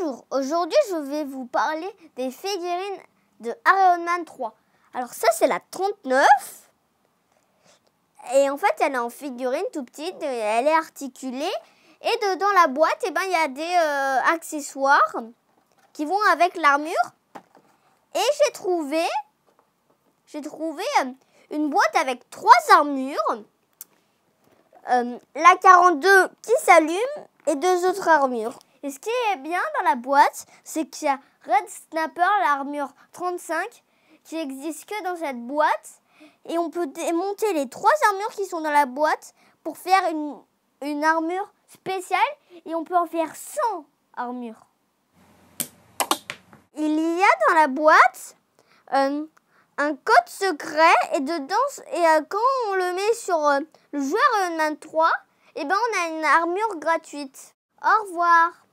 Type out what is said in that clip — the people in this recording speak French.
Bonjour, aujourd'hui je vais vous parler des figurines de Iron Man 3. Alors ça c'est la 39. Et en fait elle est en figurine tout petite, elle est articulée. Et dedans la boîte, eh ben, il y a des euh, accessoires qui vont avec l'armure. Et j'ai trouvé, j'ai trouvé euh, une boîte avec trois armures. Euh, la 42 qui s'allume et deux autres armures. Et ce qui est bien dans la boîte, c'est qu'il y a Red Snapper, l'armure 35, qui n'existe que dans cette boîte. Et on peut démonter les trois armures qui sont dans la boîte pour faire une, armure spéciale. Et on peut en faire 100 armures. Il y a dans la boîte euh, un code secret et dedans, et euh, quand on le met sur euh, le joueur Iron Man 3, ben on a une armure gratuite. Au revoir